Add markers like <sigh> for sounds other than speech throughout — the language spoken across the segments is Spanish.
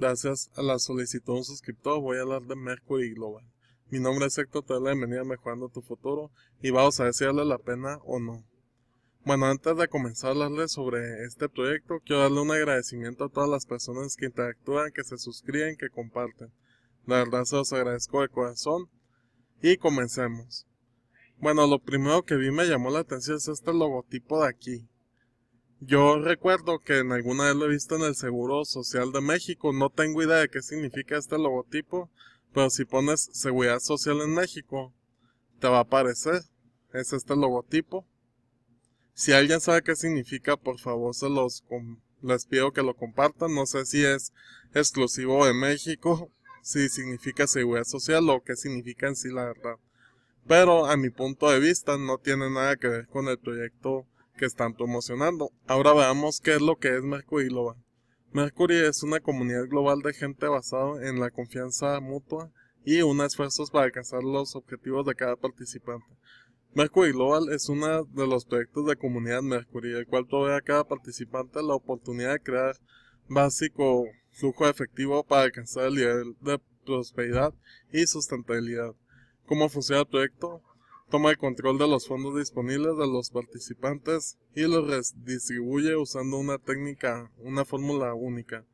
Gracias a la solicitud de un suscriptor, voy a hablar de Mercury Global. Mi nombre es Héctor, te doy la bienvenida a Mejorando tu Futuro y vamos a ver la pena o no. Bueno, antes de comenzar a hablarles sobre este proyecto, quiero darle un agradecimiento a todas las personas que interactúan, que se suscriben, que comparten. La verdad se los agradezco de corazón y comencemos. Bueno, lo primero que vi me llamó la atención es este logotipo de aquí. Yo recuerdo que en alguna vez lo he visto en el Seguro Social de México. No tengo idea de qué significa este logotipo, pero si pones Seguridad Social en México, te va a aparecer. Es este logotipo. Si alguien sabe qué significa, por favor, se los les pido que lo compartan. No sé si es exclusivo de México, <laughs> si significa seguridad social o qué significa en sí la verdad. Pero a mi punto de vista no tiene nada que ver con el proyecto que están promocionando. Ahora veamos qué es lo que es Mercury Global. Mercury es una comunidad global de gente basada en la confianza mutua y un esfuerzo para alcanzar los objetivos de cada participante. Mercury Global es uno de los proyectos de comunidad Mercury, el cual provee a cada participante la oportunidad de crear básico flujo efectivo para alcanzar el nivel de prosperidad y sustentabilidad. ¿Cómo funciona el proyecto? toma el control de los fondos disponibles de los participantes y los redistribuye usando una técnica, una fórmula única.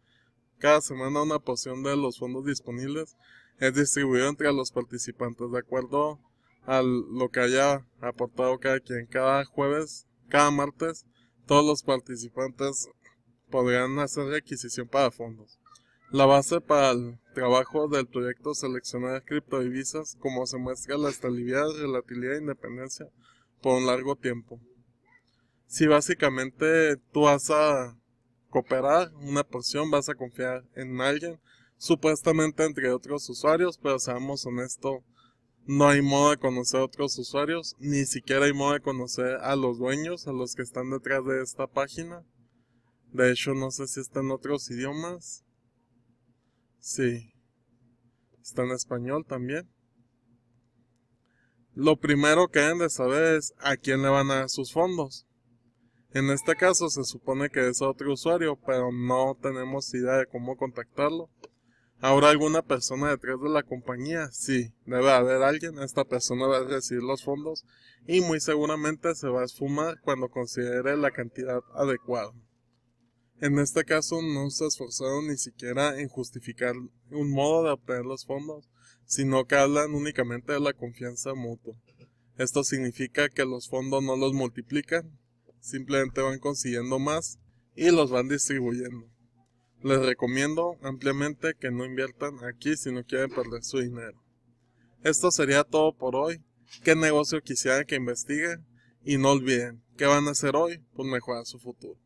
Cada semana una porción de los fondos disponibles es distribuida entre los participantes de acuerdo a lo que haya aportado cada quien. Cada jueves, cada martes, todos los participantes podrán hacer requisición para fondos. La base para el trabajo del proyecto seleccionar criptodivisas como se muestra la estabilidad, relatividad e independencia por un largo tiempo. Si básicamente tú vas a cooperar una porción, vas a confiar en alguien, supuestamente entre otros usuarios, pero seamos honestos, no hay modo de conocer a otros usuarios, ni siquiera hay modo de conocer a los dueños, a los que están detrás de esta página. De hecho, no sé si está en otros idiomas. Sí. Está en español también. Lo primero que deben de saber es a quién le van a dar sus fondos. En este caso se supone que es otro usuario, pero no tenemos idea de cómo contactarlo. ¿Habrá alguna persona detrás de la compañía? Sí, debe haber alguien. Esta persona va a recibir los fondos y muy seguramente se va a esfumar cuando considere la cantidad adecuada. En este caso no se esforzaron ni siquiera en justificar un modo de obtener los fondos, sino que hablan únicamente de la confianza mutua. Esto significa que los fondos no los multiplican, simplemente van consiguiendo más y los van distribuyendo. Les recomiendo ampliamente que no inviertan aquí si no quieren perder su dinero. Esto sería todo por hoy. ¿Qué negocio quisieran que investigue? Y no olviden, ¿qué van a hacer hoy por pues mejorar su futuro?